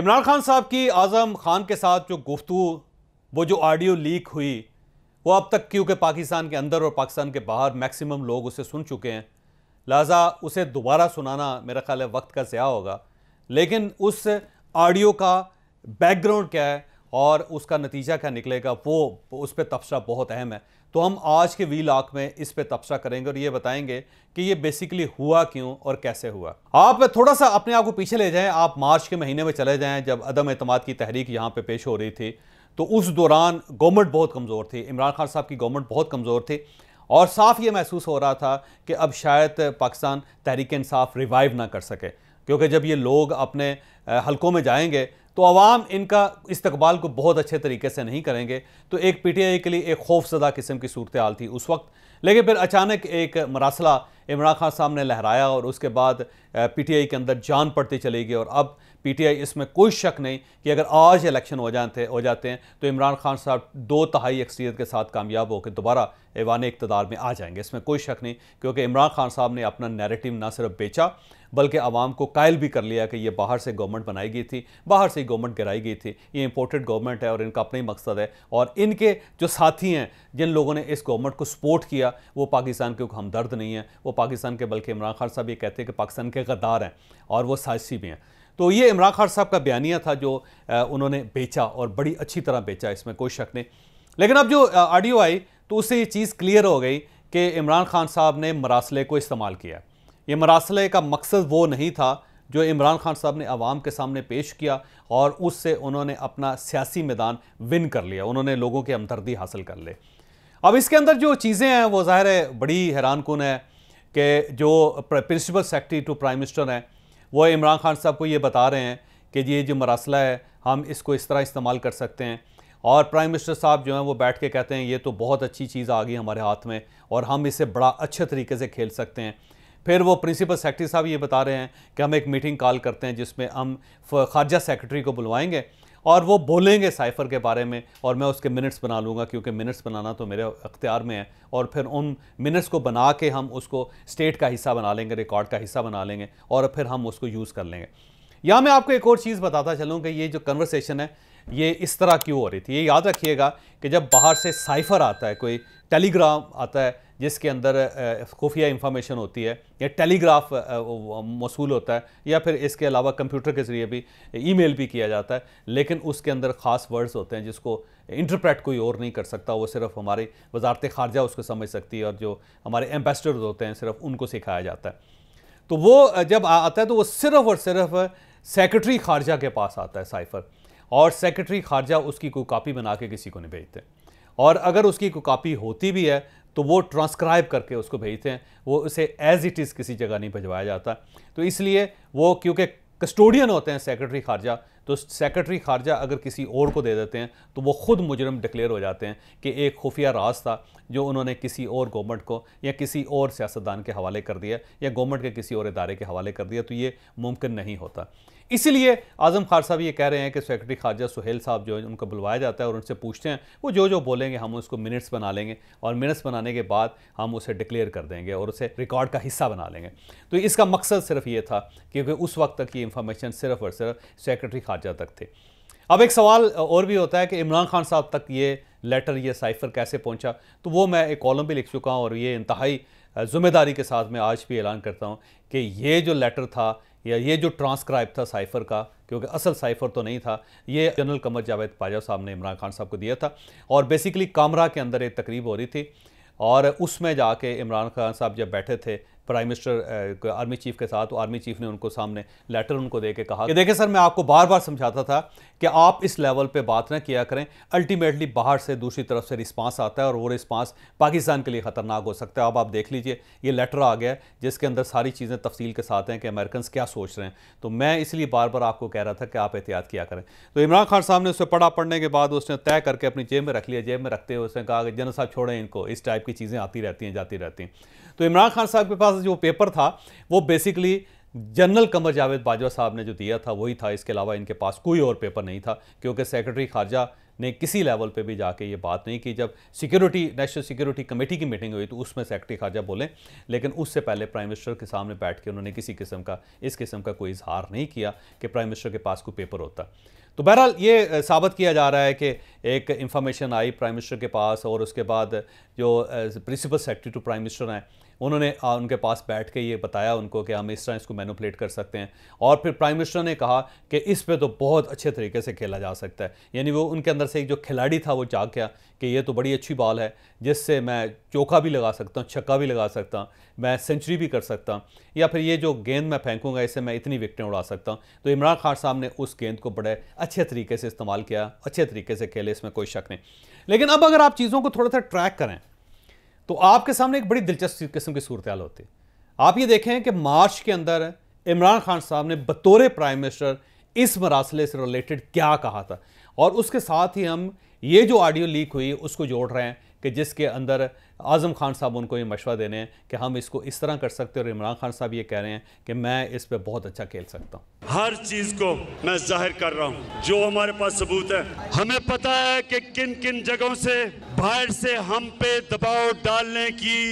इमरान खान साहब की आज़म खान के साथ जो गुफ्तु वो जो ऑडियो लीक हुई वो अब तक क्योंकि पाकिस्तान के अंदर और पाकिस्तान के बाहर मैक्सिमम लोग उसे सुन चुके हैं लिहाजा उसे दोबारा सुनाना मेरा ख्याल है वक्त का ज़्या होगा लेकिन उस ऑडियो का बैकग्राउंड क्या है और उसका नतीजा क्या निकलेगा वो उस पर तबसरा बहुत अहम है तो हम आज के वी लाख में इस पर तबसरा करेंगे और ये बताएंगे कि ये बेसिकली हुआ क्यों और कैसे हुआ आप थोड़ा सा अपने आप को पीछे ले जाएं आप मार्च के महीने में चले जाएं जब अदम अतमाद की तहरीक यहाँ पे पेश हो रही थी तो उस दौरान गवर्नमेंट बहुत कमज़ोर थी इमरान खान साहब की गवर्नमेंट बहुत कमज़ोर थी और साफ ये महसूस हो रहा था कि अब शायद पाकिस्तान तहरीक इंसाफ रिवाइव ना कर सके क्योंकि जब ये लोग अपने हलकों में जाएंगे तो आवाम इनका इस्तबाल को बहुत अच्छे तरीके से नहीं करेंगे तो एक पी टी आई के लिए एक खौफजदा किस्म की सूरत हाल थी उस वक्त लेकिन फिर अचानक एक मरासला इमरान खान साहब ने लहराया और उसके बाद पी टी आई के अंदर जान पड़ती चली गई और अब पीटीआई इसमें कोई शक नहीं कि अगर आज इलेक्शन हो जाते हो जाते हैं तो इमरान खान साहब दो तहाई अक्सरियत के साथ कामयाब होकर दोबारा ऐवान इकतदार में आ जाएंगे इसमें कोई शक नहीं क्योंकि इमरान खान साहब ने अपना नैरेटिव ना सिर्फ बेचा बल्कि आवाम को कायल भी कर लिया कि ये बाहर से गवर्नमेंट बनाई गई थी बाहर से ही गवर्नमेंट गिराई गई थी ये इंपोर्टेड गवर्नमेंट है और इनका अपना ही मकसद है और इनके जो साथी हैं जिन लोगों ने इस गवर्नमेंट को सपोर्ट किया वो पाकिस्तान के हमदर्द नहीं है वो पाकिस्तान के बल्कि इमरान खान साहब ये कहते हैं कि पाकिस्तान के गद्दार हैं और वो साजिशी भी हैं तो ये इमरान खान साहब का बयानिया था जो उन्होंने बेचा और बड़ी अच्छी तरह बेचा इसमें कोई शक नहीं लेकिन अब जो ऑडियो आई तो उससे ये चीज़ क्लियर हो गई कि इमरान खान साहब ने मरासले को इस्तेमाल किया ये मरासले का मकसद वो नहीं था जो इमरान खान साहब ने आवाम के सामने पेश किया और उससे उन्होंने अपना सियासी मैदान विन कर लिया उन्होंने लोगों की हमदर्दी हासिल कर ले अब इसके अंदर जो चीज़ें हैं वो ज़ाहिर है बड़ी हैरान कन है कि जो principal secretary to prime minister हैं वो इमरान खान साहब को ये बता रहे हैं कि ये जो मरासला है हम इसको इस तरह इस्तेमाल कर सकते हैं और प्राइम मिनिस्टर साहब जो हैं वो बैठ के कहते हैं ये तो बहुत अच्छी चीज़ आ गई हमारे हाथ में और हम इसे बड़ा अच्छे तरीके से खेल सकते हैं फिर वो प्रिंसिपल सेक्रेटरी साहब ये बता रहे हैं कि हम एक मीटिंग कॉल करते हैं जिसमें हम खारजा सेक्रेटरी को बुलवाएंगे और वो बोलेंगे साइफ़र के बारे में और मैं उसके मिनट्स बना लूँगा क्योंकि मिनट्स बनाना तो मेरे अख्तियार में है और फिर उन मिनट्स को बना के हम उसको स्टेट का हिस्सा बना लेंगे रिकॉर्ड का हिस्सा बना लेंगे और फिर हम उसको यूज़ कर लेंगे या मैं आपको एक और चीज़ बताता चलूँ कि ये जो कन्वर्सेशन है ये इस तरह क्यों हो रही थी ये याद रखिएगा कि जब बाहर से साइफ़र आता है कोई टेलीग्राम आता है जिसके अंदर खुफिया इंफॉर्मेशन होती है या टेलीग्राफ मौसू होता है या फिर इसके अलावा कंप्यूटर के ज़रिए भी ईमेल भी किया जाता है लेकिन उसके अंदर ख़ास वर्ड्स होते हैं जिसको इंटरप्रेट कोई और नहीं कर सकता वो सिर्फ हमारी वजारत खारजा उसको समझ सकती है और जो हमारे एम्बेसडर होते हैं सिर्फ उनको सिखाया जाता है तो वो जब आता है तो वो सिर्फ और सिर्फ सेक्रेटरी खारजा के पास आता है साइफर और सेक्रेटरी खारजा उसकी कोई कापी बना के किसी को नहीं भेजते और अगर उसकी कॉपी होती भी है तो वो ट्रांसक्राइब करके उसको भेजते हैं वो उसे एज इट इज़ किसी जगह नहीं भिजवाया जाता तो इसलिए वो क्योंकि कस्टोडियन होते हैं सेक्रेटरी खारजा तो सेक्रेटरी खारजा अगर किसी और को दे देते हैं तो वो ख़ुद मुजरम डिक्लेयर हो जाते हैं कि एक खुफिया राज था जो उन्होंने किसी और गवर्नमेंट को या किसी और सियासतदान के हवाले कर दिया या गवर्नमेंट के किसी और इदारे के हवाले कर दिया तो ये मुमकिन नहीं होता इसीलिए आजम खार साहब ये कह रहे हैं कि सेक्रेटरी खारजा सुहेल साहब जो है उनको बुलवाया जाता है और उनसे पूछते हैं वो जो जो बोलेंगे हम उसको मिनट्स बना लेंगे और मिनट्स बनाने के बाद हम उसे डिक्लेयर कर देंगे और उसे रिकॉर्ड का हिस्सा बना लेंगे तो इसका मकसद सिर्फ ये था क्योंकि उस वक्त तक ये इंफॉर्मेशन सिर्फ और सिर्फ सेक्रेटरी खारजा तक थे अब एक सवाल और भी होता है कि इमरान खान साहब तक ये लेटर ये साइफर कैसे पहुंचा तो वो मैं एक कॉलम भी लिख चुका हूँ और ये इंतहाई ज़िम्मेदारी के साथ मैं आज भी ऐलान करता हूँ कि ये जो लेटर था या ये जो ट्रांसक्राइब था साइफर का क्योंकि असल साइफर तो नहीं था ये जनरल कमर जावेद पाजा साहब ने इमरान खान साहब को दिया था और बेसिकली कामरा के अंदर एक तकरीब हो रही थी और उसमें जाके इमरान खान साहब जब बैठे थे प्राइम मिनिस्टर आर्मी चीफ के साथ तो आर्मी चीफ ने उनको सामने लेटर उनको दे के कहा कि देखिए सर मैं आपको बार बार समझाता था कि आप इस लेवल पे बात ना किया करें अल्टीमेटली बाहर से दूसरी तरफ से रिस्पांस आता है और वो रिस्पांस पाकिस्तान के लिए ख़तरनाक हो सकता है अब आप देख लीजिए ये लेटर आ गया जिसके अंदर सारी चीज़ें तफसील के साथ हैं कि अमेरिकन क्या सोच रहे हैं तो मैं इसलिए बार बार आपको कह रहा था कि आप एहतियात किया करें तो इमरान खान साहब ने उसे पढ़ा पढ़ने के बाद उसने तय करके अपनी जेब में रख लिया जेब में रखते हुए उसने कहा कि जन साहब छोड़ें इनको इस टाइप की चीज़ें आती रहती हैं जाती रहती हैं तो इमरान खान साहब के पास का जो पेपर था वो बेसिकली जनरल कमर जावेद बाजवा साहब ने जो दिया था वही था इसके अलावा इनके पास कोई और पेपर नहीं था क्योंकि सेक्रेटरी खारजा ने किसी लेवल पे भी जाके ये बात नहीं की जब सिक्योरिटी नेशनल सिक्योरिटी कमेटी की मीटिंग हुई तो उसमें सेक्रेटरी खारजा बोले लेकिन उससे पहले प्राइम मिनिस्टर के सामने बैठ के उन्होंने किसी किस्म का इस किस्म का कोई इजहार नहीं किया कि प्राइम मिनिस्टर के पास कोई पेपर होता तो बहरहाल ये साबित किया जा रहा है कि एक इंफॉर्मेशन आई प्राइम मिनिस्टर के पास और उसके बाद जो principal secretary to prime minister हैं उन्होंने उनके पास बैठ के ये बताया उनको कि हम इस तरह इसको मैनुपलेट कर सकते हैं और फिर प्राइम मिनिस्टर ने कहा कि इस पर तो बहुत अच्छे तरीके से खेला जा सकता है यानी वो उनके अंदर से एक जो खिलाड़ी था वो जाग गया कि ये तो बड़ी अच्छी बॉल है जिससे मैं चौका भी लगा सकता हूँ छक्का भी लगा सकता हूँ मैं सेंचुरी भी कर सकता हूँ या फिर ये जो गेंद मैं फेंकूँगा इससे मैं इतनी विकटें उड़ा सकता हूँ तो इमरान खान साहब ने उस गेंद को बड़े अच्छे तरीके से इस्तेमाल किया अच्छे तरीके से खेले इसमें कोई शक नहीं लेकिन अब अगर आप चीज़ों को थोड़ा सा ट्रैक करें तो आपके सामने एक बड़ी दिलचस्प किस्म की सूरत होती है आप ये देखें कि मार्च के अंदर इमरान खान साहब ने बतौर प्राइम मिनिस्टर इस मरासले से रिलेटेड क्या कहा था और उसके साथ ही हम ये जो ऑडियो लीक हुई उसको जोड़ रहे हैं कि जिसके अंदर आज़म खान साहब उनको ये मशवरा देने हैं कि हम इसको इस तरह कर सकते हैं और इमरान खान साहब ये कह रहे हैं कि मैं इस पर बहुत अच्छा खेल सकता हूँ हर चीज़ को मैं जाहिर कर रहा हूँ जो हमारे पास सबूत है हमें पता है कि किन किन जगहों से बाहर से हम पे दबाव डालने की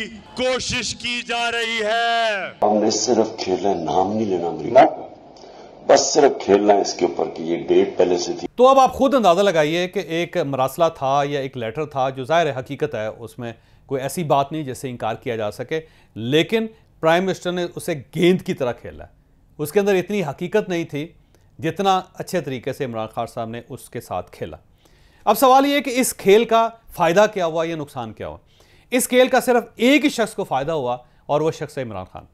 कोशिश की जा रही है हमने सिर्फ खेला नाम नहीं लेना मेरी बस सिर्फ खेलना इसके ऊपर कि ये डेट पहले से थी तो अब आप खुद अंदाज़ा लगाइए कि एक मरासला था या एक लेटर था जो ज़ाहिर हकीकत है उसमें कोई ऐसी बात नहीं जिससे इनकार किया जा सके लेकिन प्राइम मिनिस्टर ने उसे गेंद की तरह खेला उसके अंदर इतनी हकीकत नहीं थी जितना अच्छे तरीके से इमरान खान साहब ने उसके साथ खेला अब सवाल ये कि इस खेल का फ़ायदा क्या हुआ या नुकसान क्या हुआ इस खेल का सिर्फ एक ही शख्स को फ़ायदा हुआ और वह शख्स है इमरान खान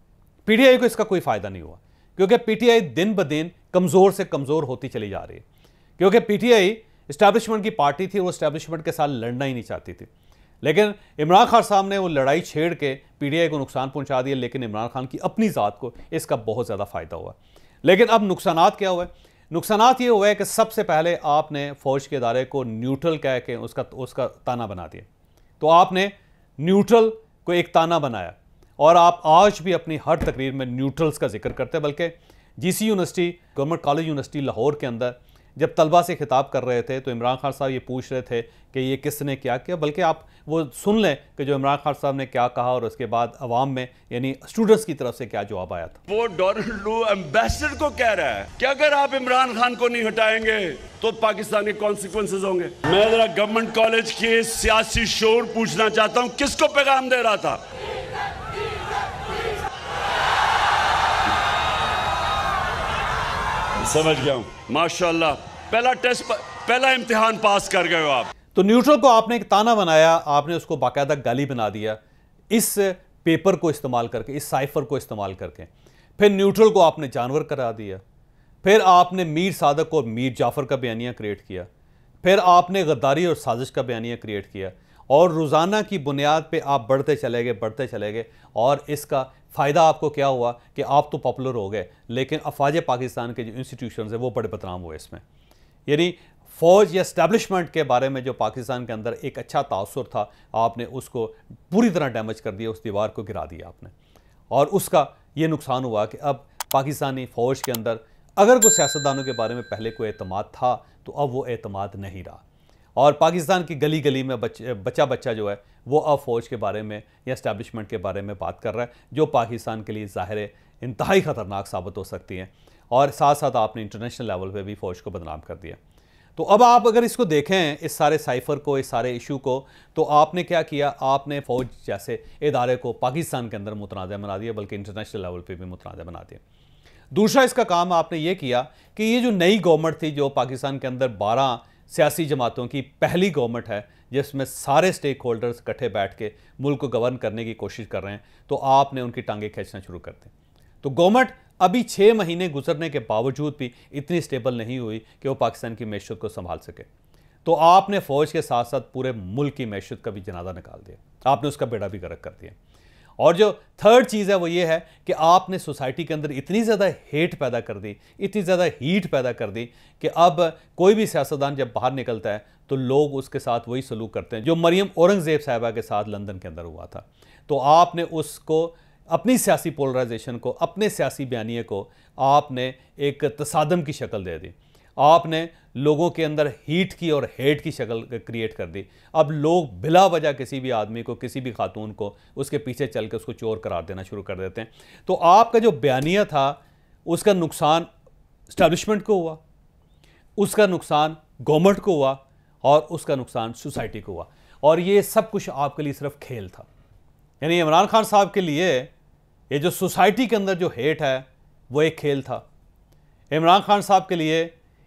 पीडीआई को इसका कोई फ़ायदा नहीं हुआ क्योंकि पीटीआई दिन ब दिन कमज़ोर से कमज़ोर होती चली जा रही है क्योंकि पीटीआई इस्टेब्लिशमेंट की पार्टी थी वो इस्टेब्लिशमेंट के साथ लड़ना ही नहीं चाहती थी लेकिन इमरान खान साहब ने वो लड़ाई छेड़ के आई को नुकसान पहुँचा दिया लेकिन इमरान खान की अपनी ज़ात को इसका बहुत ज़्यादा फ़ायदा हुआ लेकिन अब नुकसान क्या हुआ नुकसान ये हुआ है कि सबसे पहले आपने फ़ौज के अदारे को न्यूट्रल कह के उसका उसका ताना बना दिया तो आपने न्यूट्रल को एक ताना बनाया और आप आज भी अपनी हर तकरीर में न्यूट्रल्स का जिक्र करते हैं बल्कि GC university government college university Lahore के अंदर जब तलबा से खिताब कर रहे थे तो इमरान खान साहब ये पूछ रहे थे कि ये किसने क्या किया बल्कि आप वो सुन लें कि जो इमरान खान साहब ने क्या कहा और उसके बाद अवाम में यानी स्टूडेंट्स की तरफ से क्या जवाब आया था वो लू एम्बेसडर को कह रहा है कि अगर आप इमरान खान को नहीं हटाएंगे तो पाकिस्तानी कॉन्सिक्वेंसेज होंगे मैं जरा गवर्नमेंट कॉलेज के सियासी शोर पूछना चाहता हूँ किसको पैगाम दे रहा था समझ गया हूँ माशाल्लाह पहला टेस्ट पहला इम्तिहान पास कर गए हो आप तो न्यूट्रल को आपने एक ताना बनाया आपने उसको बाकायदा गाली बना दिया इस पेपर को इस्तेमाल करके इस साइफर को इस्तेमाल करके फिर न्यूट्रल को आपने जानवर करा दिया फिर आपने मीर सादक और मीर जाफ़र का बयानिया क्रिएट किया फिर आपने गद्दारी और साजिश का बयानिया क्रिएट किया और रोज़ाना की बुनियाद पे आप बढ़ते चले गए बढ़ते चले गए और इसका फ़ायदा आपको क्या हुआ कि आप तो पॉपुलर हो गए लेकिन अफवाज पाकिस्तान के जो इंस्टीट्यूशन है वो बड़े बदनाम हुए इसमें यानी फ़ौज या इस्टेबलिशमेंट के बारे में जो पाकिस्तान के अंदर एक अच्छा तासर था आपने उसको पूरी तरह डैमेज कर दिया उस दीवार को गिरा दिया आपने और उसका ये नुकसान हुआ कि अब पाकिस्तानी फ़ौज के अंदर अगर कोई सियासतदानों के बारे में पहले कोई अतमाद था तो अब वो अतमाद नहीं रहा और पाकिस्तान की गली गली में बच, बचा बच्चा जो है वो अब फौज के बारे में या इस्टेबलिशमेंट के बारे में बात कर रहा है जो पाकिस्तान के लिए ज़ाहिर इंतहाई ख़तरनाक साबित हो सकती हैं और साथ साथ आपने इंटरनेशनल लेवल पर भी फ़ौज को बदनाम कर दिया तो अब आप अगर इसको देखें इस सारे साइफर को इस सारे इशू को तो आपने क्या किया आपने फ़ौज जैसे इदारे को पाकिस्तान के अंदर मुतनाज़ बना दिया बल्कि इंटरनेशनल लेवल पर भी मुतनाज़ बना दिया दूसरा इसका काम आपने ये किया कि ये जो नई गवर्नमेंट थी जो पाकिस्तान के अंदर बारह सियासी जमातों की पहली गवर्नमेंट है जिसमें सारे स्टेक होल्डर्स इकट्ठे बैठ के मुल्क को गवर्न करने की कोशिश कर रहे हैं तो आपने उनकी टांगें खींचना शुरू कर दी तो गवर्नमेंट अभी छः महीने गुजरने के बावजूद भी इतनी स्टेबल नहीं हुई कि वो पाकिस्तान की मैशत को संभाल सके तो आपने फ़ौज के साथ साथ पूरे मुल्क की मैशत का भी जनाजा निकाल दिया आपने उसका बेड़ा भी गर्क कर दिया और जो थर्ड चीज़ है वो ये है कि आपने सोसाइटी के अंदर इतनी ज़्यादा हेट पैदा कर दी इतनी ज़्यादा हीट पैदा कर दी कि अब कोई भी सियासतदान जब बाहर निकलता है तो लोग उसके साथ वही सलूक करते हैं जो मरियम औरंगज़ेब साहबा के साथ लंदन के अंदर हुआ था तो आपने उसको अपनी सियासी पोलराइजेशन को अपने सियासी बयानी को आपने एक तसादम की शक्ल दे दी आपने लोगों के अंदर हीट की और हेट की शक्ल क्रिएट कर दी अब लोग बिला वजह किसी भी आदमी को किसी भी खातून को उसके पीछे चल के उसको चोर करार देना शुरू कर देते हैं तो आपका जो बयानिया था उसका नुकसान इस्टबलिशमेंट को हुआ उसका नुकसान गवर्नमेंट को हुआ और उसका नुकसान सोसाइटी को हुआ और ये सब कुछ आपके लिए सिर्फ खेल था यानी इमरान खान साहब के लिए ये जो सोसाइटी के अंदर जो हेट है वो एक खेल था इमरान खान साहब के लिए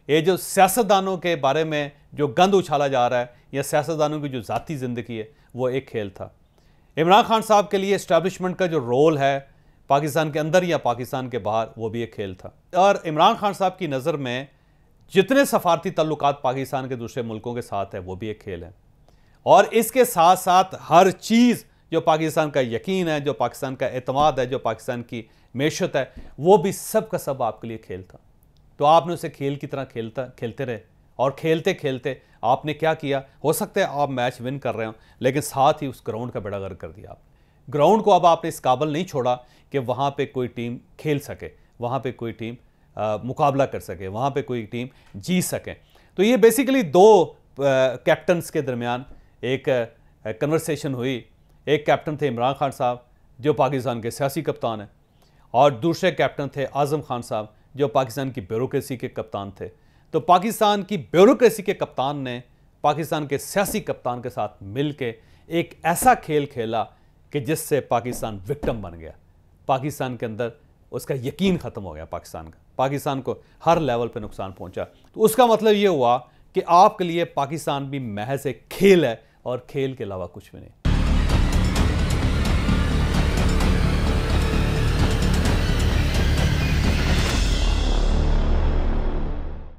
ये जो सियासतदानों के बारे में जो गंद उछाला जा रहा है या सियासतदानों की जो ज़ाती ज़िंदगी है वो एक खेल था इमरान खान साहब के लिए इस्टेबलिशमेंट का जो रोल है पाकिस्तान के अंदर या पाकिस्तान के बाहर वो भी एक खेल था और इमरान खान साहब की नज़र में जितने सफारती ताल्लुक पाकिस्तान के दूसरे मुल्कों के साथ है वो भी एक खेल है और इसके साथ साथ हर चीज़ जो पाकिस्तान का यकीन है जो पाकिस्तान का अतमाद है जो पाकिस्तान की मीशत है वो भी सब का सब आपके लिए खेल था तो आपने उसे खेल की तरह खेलता खेलते रहे और खेलते खेलते आपने क्या किया हो सकता है आप मैच विन कर रहे हो लेकिन साथ ही उस ग्राउंड का बेड़ा गर्क कर दिया आपने ग्राउंड को अब आपने इस काबल नहीं छोड़ा कि वहाँ पर कोई टीम खेल सके वहाँ पर कोई टीम आ, मुकाबला कर सके वहाँ पर कोई टीम जीत सके तो ये बेसिकली दो कैप्टनस के दरमियान एक कन्वर्सेशन हुई एक कैप्टन थे इमरान खान साहब जो पाकिस्तान के सियासी कप्तान हैं और दूसरे कैप्टन थे आज़म खान साहब जो पाकिस्तान की ब्यूरोसी के कप्तान थे तो पाकिस्तान की ब्यूरोसी के कप्तान ने पाकिस्तान के सियासी कप्तान के साथ मिल के एक ऐसा खेल खेला कि जिससे पाकिस्तान विक्टम बन गया पाकिस्तान के अंदर उसका यकीन ख़त्म हो गया पाकिस्तान का पाकिस्तान को हर लेवल पे नुकसान पहुंचा तो उसका मतलब ये हुआ कि आपके लिए पाकिस्तान भी महज एक खेल है और खेल के अलावा कुछ भी नहीं